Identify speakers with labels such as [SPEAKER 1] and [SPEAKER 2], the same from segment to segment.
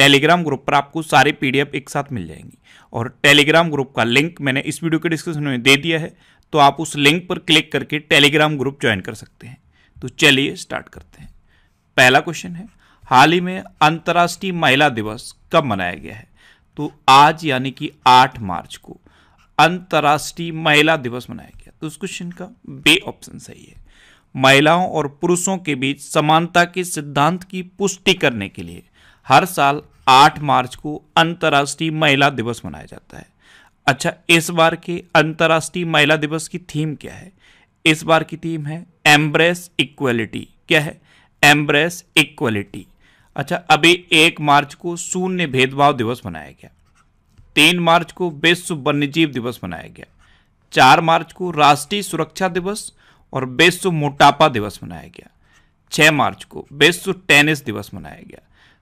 [SPEAKER 1] Telegram group पर आपको सारे पीडीएफ एक साथ मिल जाएंगी और टेलीग्राम ग्रुप का लिंक मैंने इस वीडियो के डिस्क्रिप्शन में दे दिया है तो आप उस लिंक पर क्लिक करके टेलीग्राम ग्रुप ज्वाइन कर सकते हैं तो चलिए स्टार्ट करते हैं पहला क्वेश्चन है हाल ही में अंतर्राष्ट्रीय महिला दिवस कब मनाया गया है तो आज यानी कि 8 मार्च को अंतर्राष्ट्रीय महिला दिवस मनाया गया तो उस क्वेश्चन का बे ऑप्शन सही है महिलाओं और पुरुषों के बीच समानता के सिद्धांत की पुष्टि करने के लिए हर साल 8 मार्च को अंतर्राष्ट्रीय महिला दिवस मनाया जाता है अच्छा इस बार के अंतर्राष्ट्रीय महिला दिवस की थीम क्या है इस बार की थीम है एम्ब्रेस इक्वलिटी क्या है एम्ब्रेस इक्वलिटी अच्छा अभी एक मार्च को शून्य भेदभाव दिवस मनाया गया तीन मार्च को विश्व वन्यजीव दिवस मनाया गया चार मार्च को राष्ट्रीय सुरक्षा दिवस और विश्व मोटापा दिवस मनाया गया छः मार्च को विश्व टेनिस दिवस मनाया गया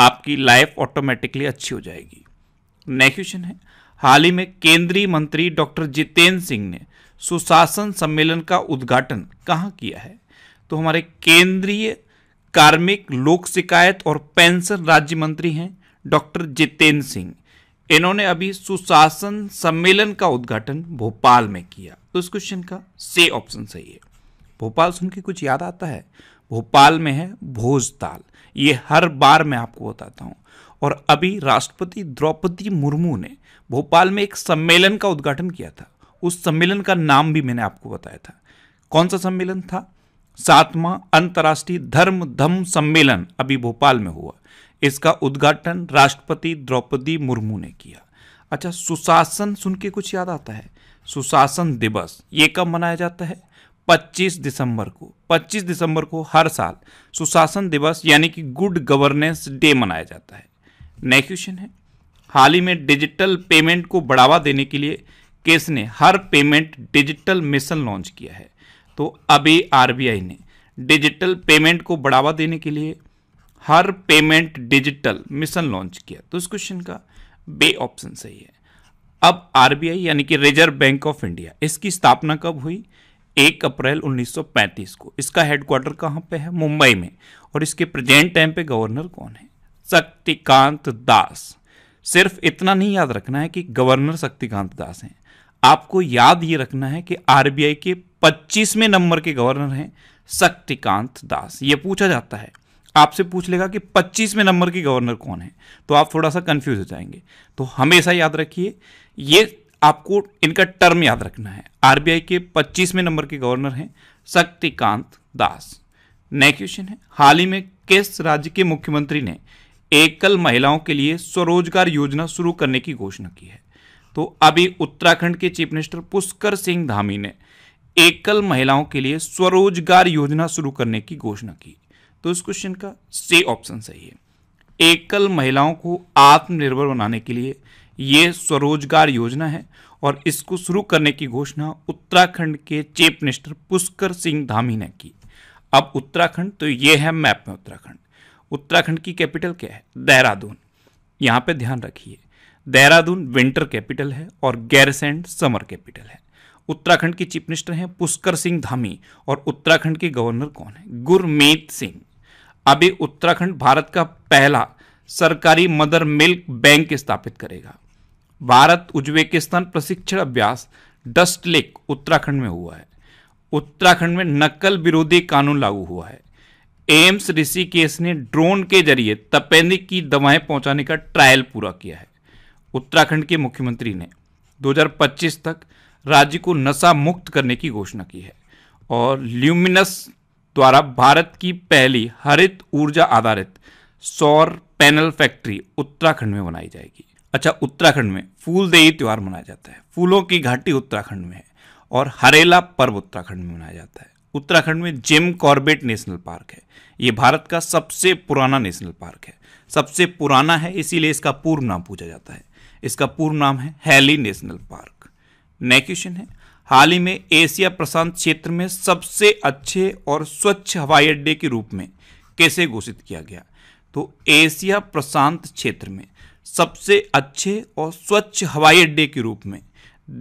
[SPEAKER 1] आपकी लाइफ ऑटोमेटिकली अच्छी हो जाएगी नेक्स्ट क्वेश्चन है हाल ही में केंद्रीय मंत्री डॉक्टर जितेंद्र सिंह ने सुशासन सम्मेलन का उद्घाटन कहाँ किया है तो हमारे केंद्रीय कार्मिक लोक शिकायत और पेंशन राज्य मंत्री हैं डॉक्टर जितेंद्र सिंह इन्होंने अभी सुशासन सम्मेलन का उद्घाटन भोपाल में किया तो इस क्वेश्चन का से ऑप्शन सही है भोपाल सुन के कुछ याद आता है भोपाल में है भोजताल ये हर बार मैं आपको बताता हूँ और अभी राष्ट्रपति द्रौपदी मुर्मू ने भोपाल में एक सम्मेलन का उद्घाटन किया था उस सम्मेलन का नाम भी मैंने आपको बताया था कौन सा सम्मेलन था सातवां अंतर्राष्ट्रीय धर्म धम सम्मेलन अभी भोपाल में हुआ इसका उद्घाटन राष्ट्रपति द्रौपदी मुर्मू ने किया अच्छा सुशासन सुन के कुछ याद आता है सुशासन दिवस ये कब मनाया जाता है 25 दिसंबर को 25 दिसंबर को हर साल सुशासन दिवस यानी कि गुड गवर्नेंस डे मनाया जाता है नेक्स्ट क्वेश्चन है हाल ही में डिजिटल पेमेंट को बढ़ावा देने के लिए केस ने हर पेमेंट डिजिटल मिशन लॉन्च किया है तो अभी आरबीआई ने डिजिटल पेमेंट को बढ़ावा देने के लिए हर पेमेंट डिजिटल मिशन लॉन्च किया तो इस क्वेश्चन का बे ऑप्शन सही है अब आरबीआई यानी कि रिजर्व बैंक ऑफ इंडिया इसकी स्थापना कब हुई एक अप्रैल 1935 को इसका हेडक्वार्टर कहाँ पे है मुंबई में और इसके प्रेजेंट टाइम पे गवर्नर कौन है शक्तिकांत दास सिर्फ इतना नहीं याद रखना है कि गवर्नर शक्तिकांत दास हैं आपको याद ये रखना है कि आरबीआई के 25वें नंबर के गवर्नर हैं शक्तिकांत दास ये पूछा जाता है आपसे पूछ लेगा कि 25वें नंबर के गवर्नर कौन है तो आप थोड़ा सा कंफ्यूज हो जाएंगे तो हमेशा याद रखिए ये आपको इनका टर्म याद रखना है आरबीआई के 25वें नंबर के गवर्नर हैं शक्तिकांत दास नेक्स्ट क्वेश्चन है हाल ही में किस राज्य के मुख्यमंत्री ने एकल महिलाओं के लिए स्वरोजगार योजना शुरू करने की घोषणा की है तो अभी उत्तराखंड के चीफ मिनिस्टर पुष्कर सिंह धामी ने एकल महिलाओं के लिए स्वरोजगार योजना शुरू करने की घोषणा की तो इस क्वेश्चन का सी ऑप्शन सही है एकल महिलाओं को आत्मनिर्भर बनाने के लिए ये स्वरोजगार योजना है और इसको शुरू करने की घोषणा उत्तराखंड के चीफ मिनिस्टर पुष्कर सिंह धामी ने की अब उत्तराखंड तो ये है मैप में उत्तराखंड उत्तराखंड की कैपिटल क्या है देहरादून यहाँ पे ध्यान रखिए देहरादून विंटर कैपिटल है और गैरसैंड समर कैपिटल है उत्तराखंड की चीफ मिनिस्टर हैं पुष्कर सिंह धामी और उत्तराखंड के गवर्नर कौन है गुरमीत सिंह अभी उत्तराखंड भारत का पहला सरकारी मदर मिल्क बैंक स्थापित करेगा भारत उज्बेकिस्तान प्रशिक्षण अभ्यास डस्ट लेक उत्तराखंड में हुआ है उत्तराखंड में नकल विरोधी कानून लागू हुआ है एम्स ऋषिकेश ने ड्रोन के जरिए तपेदिक की दवाएं पहुंचाने का ट्रायल पूरा किया है उत्तराखंड के मुख्यमंत्री ने 2025 तक राज्य को नशा मुक्त करने की घोषणा की है और ल्यूमिनस द्वारा भारत की पहली हरित ऊर्जा आधारित सौर पैनल फैक्ट्री उत्तराखंड में बनाई जाएगी अच्छा उत्तराखंड में फूलदेही त्यौहार मनाया जाता है फूलों की घाटी उत्तराखंड में है और हरेला पर्व उत्तराखंड में मनाया जाता है उत्तराखंड में जिम कॉर्बेट नेशनल पार्क है ये भारत का सबसे पुराना नेशनल पार्क है सबसे पुराना है इसीलिए इसका पूर्व नाम पूछा जाता है इसका पूर्व नाम है Hailey National Park next question है हाल ही में एशिया प्रशांत क्षेत्र में सबसे अच्छे और स्वच्छ हवाई अड्डे के रूप में कैसे घोषित किया गया तो एशिया प्रशांत क्षेत्र में सबसे अच्छे और स्वच्छ हवाई अड्डे के रूप में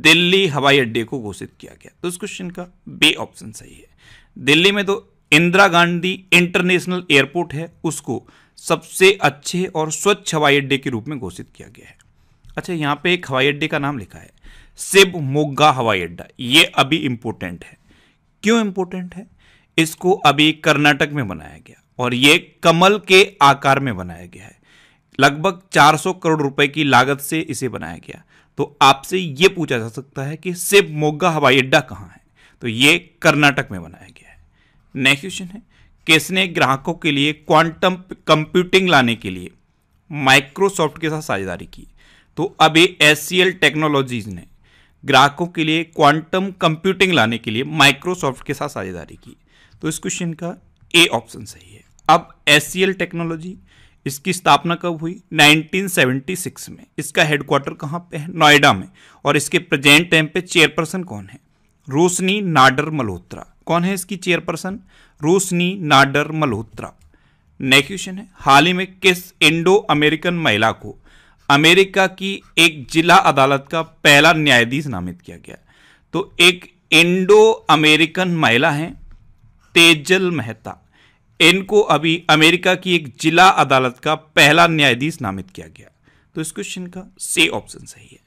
[SPEAKER 1] दिल्ली हवाई अड्डे को घोषित किया गया तो इस क्वेश्चन का बे ऑप्शन सही है दिल्ली में तो इंदिरा गांधी इंटरनेशनल एयरपोर्ट है उसको सबसे अच्छे और स्वच्छ हवाई अड्डे के रूप में घोषित किया गया है अच्छा यहाँ पे एक हवाई अड्डे का नाम लिखा है सिब मोगा हवाई अड्डा ये अभी इम्पोर्टेंट है क्यों इम्पोर्टेंट है इसको अभी कर्नाटक में बनाया गया और ये कमल के आकार में बनाया गया है लगभग 400 करोड़ रुपए की लागत से इसे बनाया गया तो आपसे ये पूछा जा सकता है कि सिर्फ मोगा हवाई अड्डा कहाँ है तो ये कर्नाटक में बनाया गया है नेक्स्ट क्वेश्चन है किसने ग्राहकों के लिए क्वांटम कंप्यूटिंग लाने के लिए माइक्रोसॉफ्ट के साथ साझेदारी की तो अब सी एस टेक्नोलॉजीज ने ग्राहकों के लिए क्वांटम कंप्यूटिंग लाने के लिए माइक्रोसॉफ्ट के साथ साझेदारी की तो इस क्वेश्चन का ए ऑप्शन सही है अब एस टेक्नोलॉजी इसकी स्थापना कब हुई 1976 में इसका हेडक्वार्टर कहाँ पे है नोएडा में और इसके प्रेजेंट टाइम पे चेयरपर्सन कौन है रोशनी नाडर मल्होत्रा कौन है इसकी chairperson Roshni Nadar Malhotra next question है हाल ही में किस इंडो अमेरिकन महिला को अमेरिका की एक जिला अदालत का पहला न्यायाधीश नामित किया गया तो एक इंडो अमेरिकन महिला है तेजल मेहता इनको अभी अमेरिका की एक जिला अदालत का पहला न्यायाधीश नामित किया गया तो इस क्वेश्चन का से ऑप्शन सही है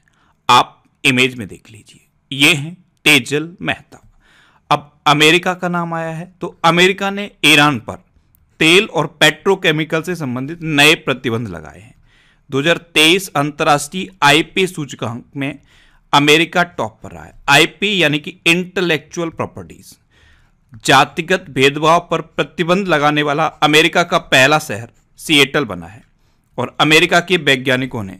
[SPEAKER 1] आप इमेज में देख लीजिए ये हैं तेजल मेहता अब अमेरिका का नाम आया है तो अमेरिका ने ईरान पर तेल और पेट्रोकेमिकल से संबंधित नए प्रतिबंध लगाए हैं 2023 अंतर्राष्ट्रीय आईपी सूचकांक में अमेरिका टॉप पर रहा है आईपी यानी कि इंटेलेक्चुअल प्रॉपर्टीज़ जातिगत भेदभाव पर प्रतिबंध लगाने वाला अमेरिका का पहला शहर सिएटल बना है और अमेरिका के वैज्ञानिकों ने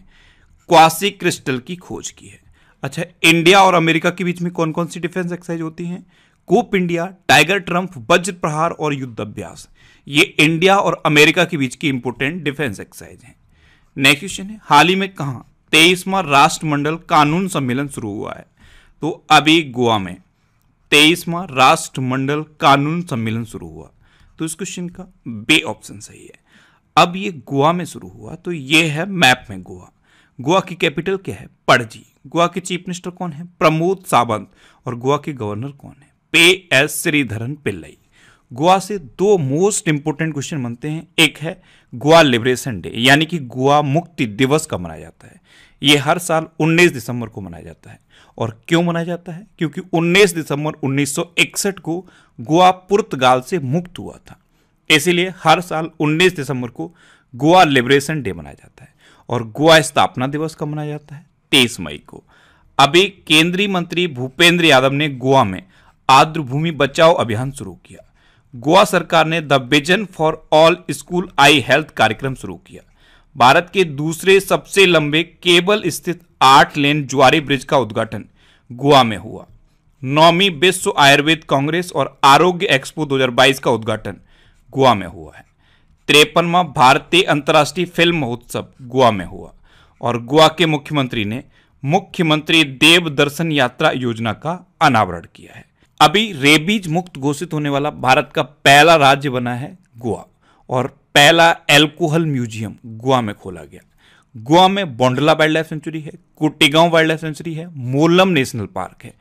[SPEAKER 1] क्वासी क्रिस्टल की खोज की है अच्छा इंडिया और अमेरिका के बीच में कौन कौन सी डिफेंस एक्सरसाइज होती हैं कोप इंडिया टाइगर ट्रंप वज्र प्रहार और युद्धाभ्यास ये इंडिया और अमेरिका के बीच की इंपोर्टेंट डिफेंस एक्सरसाइज हैं नेक्स्ट क्वेश्चन है हाल ही में कहाँ तेईसवां राष्ट्रमंडल कानून सम्मेलन शुरू हुआ है तो अभी गोवा में तेईसवा राष्ट्रमंडल कानून सम्मेलन शुरू हुआ तो इस क्वेश्चन का बे ऑप्शन सही है अब ये गोवा में शुरू हुआ तो ये है मैप में गोवा गोवा की कैपिटल क्या है पड़जी गोवा के चीफ मिनिस्टर कौन है प्रमोद सावंत और गोवा के गवर्नर कौन है पे एस श्रीधरन पिल्लई गोवा से दो मोस्ट इंपोर्टेंट क्वेश्चन बनते हैं एक है गोवा लिबरेशन डे यानी कि गोवा मुक्ति दिवस का मनाया जाता है ये हर साल 19 दिसंबर को मनाया जाता है और क्यों मनाया जाता है क्योंकि 19 दिसंबर 1961 को गोवा पुर्तगाल से मुक्त हुआ था इसीलिए हर साल 19 दिसंबर को गोवा लिबरेशन डे मनाया जाता है और गोवा स्थापना दिवस का मनाया जाता है तेईस मई को अभी केंद्रीय मंत्री भूपेंद्र यादव ने गोवा में आर्द्र भूमि बचाओ अभियान शुरू किया गोवा सरकार ने the vision for all school eye health कार्यक्रम शुरू किया भारत के दूसरे सबसे लंबे केबल स्थित आठ लेन ज्वारी ब्रिज का उद्घाटन गोवा में हुआ नौवीं विश्व आयुर्वेद कांग्रेस और आरोग्य एक्सपो 2022 का उद्घाटन गोवा में हुआ है तिरपनवा भारतीय अंतर्राष्ट्रीय फिल्म महोत्सव गोवा में हुआ और गोवा के मुख्यमंत्री ने मुख्यमंत्री देव दर्शन यात्रा योजना का अनावरण किया है अभी रेबीज मुक्त घोषित होने वाला भारत का पहला राज्य बना है गोवा और पहला एल्कोहल म्यूजियम गोवा में खोला गया गोवा में बोंडला वाइल्ड लाइफ सेंचुरी है कोटेगांव वाइल्ड लाइफ सेंचुरी है मोलम नेशनल पार्क है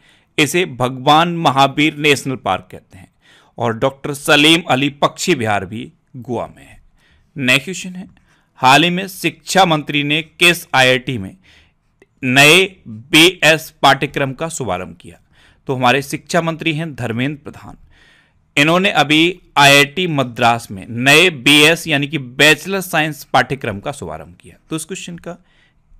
[SPEAKER 1] इसे भगवान महावीर नेशनल पार्क कहते हैं और डॉक्टर सलीम अली पक्षी विहार भी गोवा में है नेक्स्ट क्वेश्चन है हाल ही में शिक्षा मंत्री ने किस आईआईटी में नए बीएस पाठ्यक्रम का शुभारंभ किया तो हमारे शिक्षा मंत्री हैं धर्मेंद्र प्रधान इन्होंने अभी आईआईटी मद्रास में नए बीएस यानी कि बैचलर साइंस पाठ्यक्रम का शुभारंभ किया तो इस क्वेश्चन का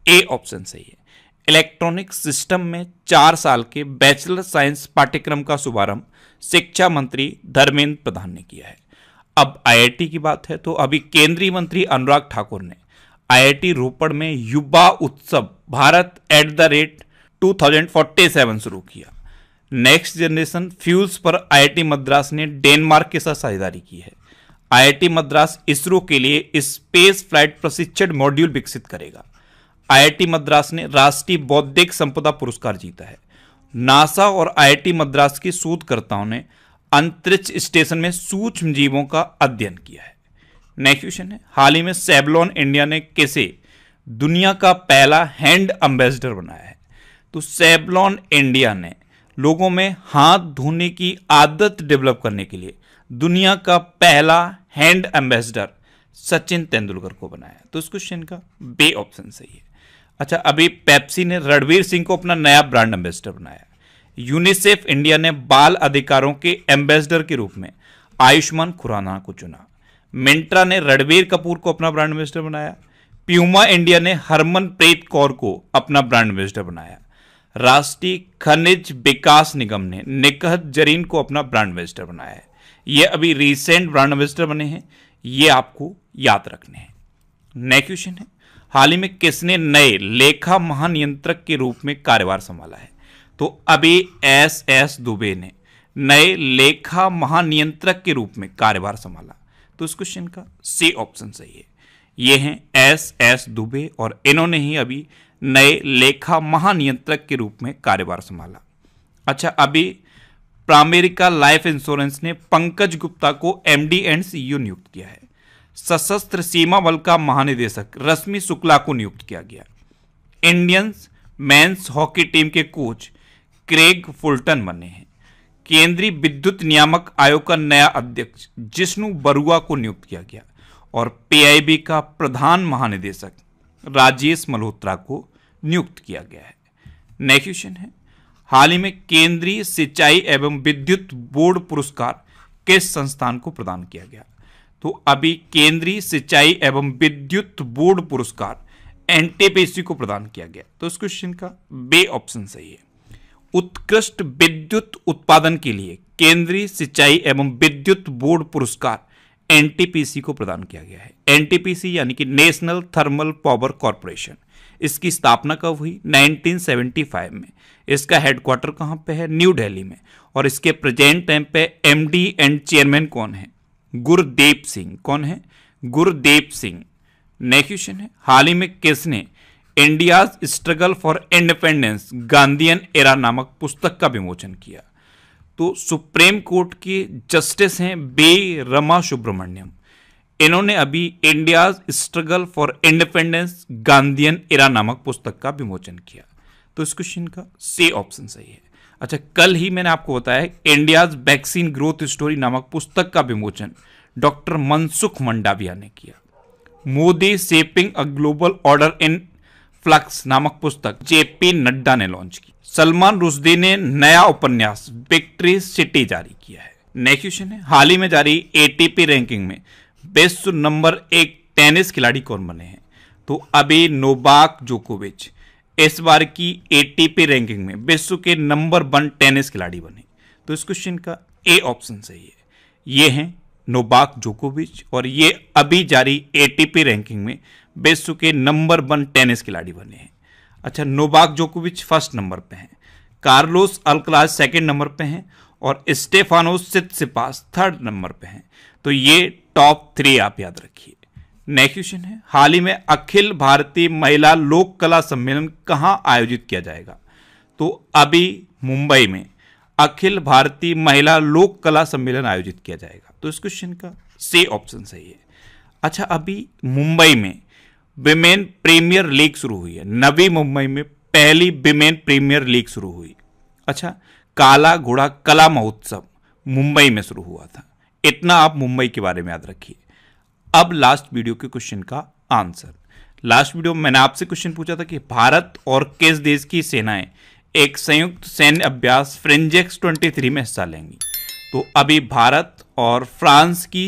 [SPEAKER 1] ए ऑप्शन सही है इलेक्ट्रॉनिक सिस्टम में चार साल के बैचलर साइंस पाठ्यक्रम का शुभारंभ शिक्षा मंत्री धर्मेंद्र प्रधान ने किया है अब आईआईटी की बात है तो अभी केंद्रीय मंत्री अनुराग ठाकुर ने आईआईटी रोपड़ में युवा उत्सव Bharat at the rate two शुरू किया नेक्स्ट जनरेशन फ्यूल्स पर आईआईटी मद्रास ने डेनमार्क के साथ साझेदारी की है आईआईटी मद्रास इसरो के लिए स्पेस फ्लाइट प्रशिक्षण मॉड्यूल विकसित करेगा आईआईटी मद्रास ने राष्ट्रीय बौद्धिक संपदा पुरस्कार जीता है नासा और आईआईटी मद्रास के शोधकर्ताओं ने अंतरिक्ष स्टेशन में सूक्ष्म जीवों का अध्ययन किया है नेक्स्ट क्वेश्चन है हाल ही में सेबलॉन इंडिया ने कैसे दुनिया का पहला हैंड एम्बेसडर बनाया है तो सेबलॉन इंडिया ने लोगों में हाथ धोने की आदत डेवलप करने के लिए दुनिया का पहला हैंड एम्बेसडर सचिन तेंदुलकर को बनाया तो इस क्वेश्चन का बे ऑप्शन सही है अच्छा अभी पेप्सी ने रणवीर सिंह को अपना नया ब्रांड एम्बेसडर बनाया यूनिसेफ इंडिया ने बाल अधिकारों के एम्बेसडर के रूप में आयुष्मान खुराना को चुना मिंट्रा ने रणवीर कपूर को अपना ब्रांड एम्बेसडर बनाया प्यूमा इंडिया ने हरमनप्रीत कौर को अपना ब्रांड एम्बेसडर बनाया राष्ट्रीय खनिज विकास निगम ने निकहत जरीन को अपना ब्रांड एम्बेस्टर बनाया है ये अभी रीसेंट ब्रांड एम्बेस्टर बने हैं ये आपको याद रखने हैं नए क्वेश्चन है हाल ही में किसने नए लेखा महानियंत्रक के रूप में कार्यभार संभाला है तो अभी एस एस दुबे ने नए लेखा महानियंत्रक के रूप में कार्यभार संभाला तो इस क्वेश्चन का सी ऑप्शन सही है ये हैं एस एस दुबे और इन्होंने ही अभी नए लेखा महानियंत्रक के रूप में कार्यभार संभाला अच्छा अभी प्रामेरिका लाइफ इंश्योरेंस ने पंकज गुप्ता को एमडी एंड सीईओ नियुक्त किया है सशस्त्र सीमा बल का महानिदेशक रश्मि शुक्ला को नियुक्त किया गया इंडियंस मैंस हॉकी टीम के कोच क्रेग फुलटन बने हैं केंद्रीय विद्युत नियामक आयोग का नया अध्यक्ष जिष्णु बरुआ को नियुक्त किया गया और पीआईबी का प्रधान महानिदेशक राजेश मल्होत्रा को नियुक्त किया गया है नेक्स्ट क्वेश्चन है हाल ही में केंद्रीय सिंचाई एवं विद्युत बोर्ड पुरस्कार किस संस्थान को प्रदान किया गया तो अभी केंद्रीय सिंचाई एवं विद्युत बोर्ड पुरस्कार एनटीपीसी को प्रदान किया गया तो इस क्वेश्चन का बे ऑप्शन सही है उत्कृष्ट विद्युत उत्पादन के लिए केंद्रीय सिंचाई एवं विद्युत बोर्ड पुरस्कार एनटीपीसी को प्रदान किया गया है एनटीपीसी यानी कि नेशनल थर्मल पावर कॉरपोरेशन इसकी स्थापना कब हुई 1975 में इसका हेडक्वार्टर कहाँ पे है न्यू दिल्ली में और इसके प्रेजेंट टाइम पे एमडी एंड चेयरमैन कौन है गुरदेव सिंह कौन है गुरदेव सिंह नेक्स्ट क्वेश्चन है हाल ही में किसने India's struggle for independence Gandhian era नामक पुस्तक का विमोचन किया तो सुप्रीम कोर्ट के जस्टिस हैं बे रमा सुब्रमण्यम इन्होंने अभी India struggle for independence Gandhian era नामक पुस्तक का विमोचन किया तो इस क्वेश्चन का से ऑप्शन सही है अच्छा कल ही मैंने आपको बताया इंडियाज वैक्सीन ग्रोथ स्टोरी नामक पुस्तक का विमोचन डॉक्टर मनसुख मंडाविया ने किया Modi shaping a global order in flux नामक पुस्तक जेपी नड्डा ने लॉन्च की सलमान रुशदी ने नया उपन्यास विक्ट्री सिटी जारी किया है नेक्स्ट क्वेश्चन है हाल ही में जारी एटीपी रैंकिंग में बेस्ट नंबर एक टेनिस खिलाड़ी कौन बने हैं तो अभी नोबाक जोकोविच इस बार की एटीपी रैंकिंग में विश्व के नंबर वन टेनिस खिलाड़ी बने तो इस क्वेश्चन का ए ऑप्शन सही है ये हैं नोबाक जोकोविच और ये अभी जारी एटीपी रैंकिंग में विश्व के नंबर वन टेनिस खिलाड़ी बने हैं अच्छा नोबाक जोकोविच फर्स्ट नंबर पे हैं कार्लोस अलकलाज सेकंड नंबर पे हैं और स्टेफानो सिपास थर्ड नंबर पे हैं तो ये टॉप थ्री आप याद रखिए नेक्स्ट क्वेश्चन है हाल ही में अखिल भारतीय महिला लोक कला सम्मेलन कहाँ आयोजित किया जाएगा तो अभी मुंबई में अखिल भारतीय महिला लोक कला सम्मेलन आयोजित किया जाएगा तो इस क्वेश्चन का से ऑप्शन सही है अच्छा अभी मुंबई में विमेन प्रीमियर लीग शुरू हुई है नवी मुंबई में पहली विमेन प्रीमियर लीग शुरू हुई अच्छा काला घोड़ा कला महोत्सव मुंबई में शुरू हुआ था इतना आप मुंबई के बारे में याद रखिए अब लास्ट वीडियो के क्वेश्चन का आंसर लास्ट वीडियो में मैंने आपसे क्वेश्चन पूछा था कि भारत और किस देश की सेनाएं एक संयुक्त सैन्य अभ्यास फ्रेंजेक्स 23 में हिस्सा लेंगी तो अभी भारत और फ्रांस की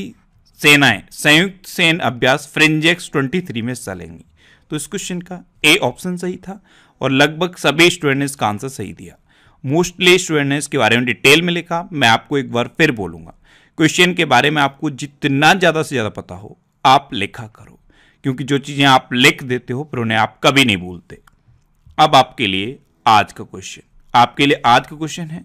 [SPEAKER 1] सेनाएं संयुक्त सेन अभ्यास फ्रेंजेक्स 23 में हिस्सा लेंगी तो इस क्वेश्चन का ए ऑप्शन सही था और लगभग सभी स्टूडेंट ने इसका आंसर सही दिया मोस्टली स्टूडेंट ने इसके बारे में डिटेल में लिखा मैं आपको एक बार फिर बोलूंगा क्वेश्चन के बारे में आपको जितना ज़्यादा से ज़्यादा पता हो आप लिखा करो क्योंकि जो चीज़ें आप लिख देते हो पर उन्हें आप कभी नहीं भूलते अब आपके लिए आज का क्वेश्चन आपके लिए आज का क्वेश्चन है